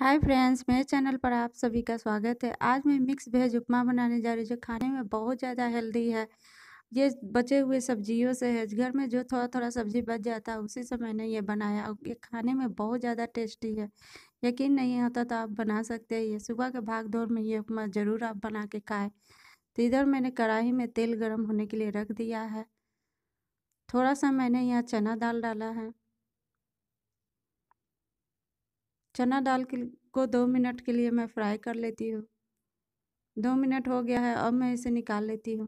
hi friends मेरे channel पर आप सभी का स्वागत है आज मैं मिक्स वेज उपमा बनाने जा रही हूँ जो खाने में बहुत ज़्यादा हेल्दी है ये बचे हुए सब्जियों से है घर में जो थोड़ा थोड़ा सब्जी बच जाता है उसी से मैंने ये बनाया और ये खाने में बहुत ज़्यादा टेस्टी है यकीन नहीं होता तो, तो आप बना सकते हैं ये सुबह के भाग दौड़ में ये उपमा ज़रूर आप बना के खाएँ तो इधर मैंने कढ़ाई में तेल गर्म होने के लिए रख दिया है थोड़ा सा मैंने यहाँ चना दाल डाला है चना दाल को दो मिनट के लिए मैं फ्राई कर लेती हूँ दो मिनट हो गया है अब मैं इसे निकाल लेती हूँ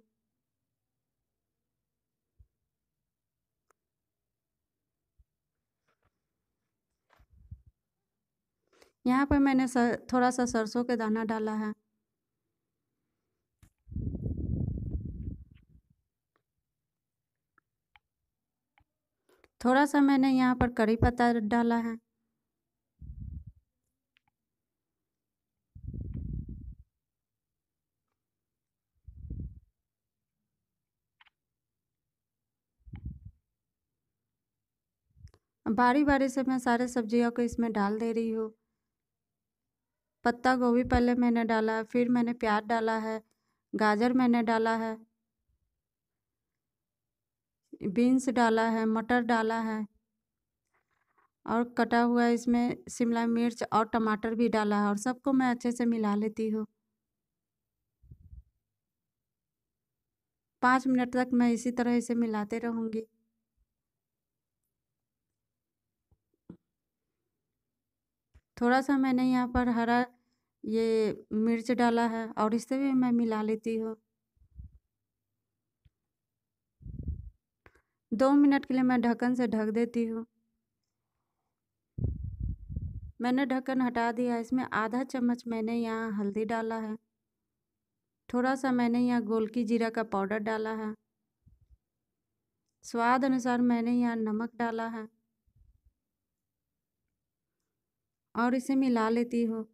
यहाँ पर मैंने सर, थोड़ा सा सरसों के दाना डाला है थोड़ा सा मैंने यहाँ पर करी पत्ता डाला है बारी बारी से मैं सारे सब्जियों को इसमें डाल दे रही हूँ पत्ता गोभी पहले मैंने डाला है फिर मैंने प्याज डाला है गाजर मैंने डाला है बीन्स डाला है मटर डाला है और कटा हुआ इसमें शिमला मिर्च और टमाटर भी डाला है और सबको मैं अच्छे से मिला लेती हूँ पाँच मिनट तक मैं इसी तरह इसे मिलाते रहूँगी थोड़ा सा मैंने यहाँ पर हरा ये मिर्च डाला है और इसे भी मैं मिला लेती हूँ दो मिनट के लिए मैं ढक्कन से ढक देती हूँ मैंने ढक्कन हटा दिया इसमें आधा चम्मच मैंने यहाँ हल्दी डाला है थोड़ा सा मैंने यहाँ गोल की जीरा का पाउडर डाला है स्वाद अनुसार मैंने यहाँ नमक डाला है और इसे मिला लेती हो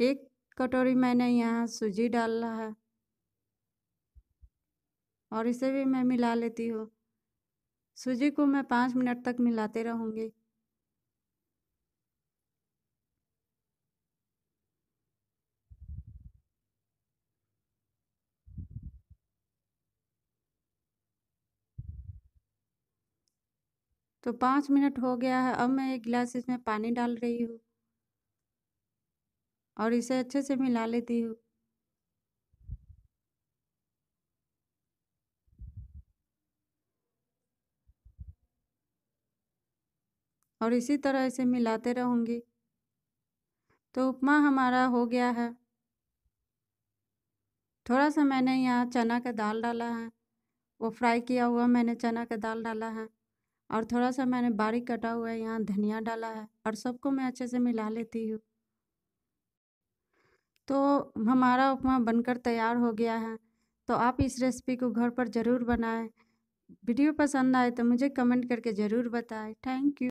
एक कटोरी मैंने यहाँ सूजी डाला है और इसे भी मैं मिला लेती हूँ सूजी को मैं पाँच मिनट तक मिलाते रहूँगी तो पाँच मिनट हो गया है अब मैं एक गिलास इसमें पानी डाल रही हूँ और इसे अच्छे से मिला लेती हूँ और इसी तरह इसे मिलाते रहूँगी तो उपमा हमारा हो गया है थोड़ा सा मैंने यहाँ चना का दाल डाला है वो फ्राई किया हुआ मैंने चना का दाल डाला है और थोड़ा सा मैंने बारीक कटा हुआ है यहाँ धनिया डाला है और सबको मैं अच्छे से मिला लेती हूँ तो हमारा उपमा बनकर तैयार हो गया है तो आप इस रेसिपी को घर पर ज़रूर बनाएं वीडियो पसंद आए तो मुझे कमेंट करके ज़रूर बताएं थैंक यू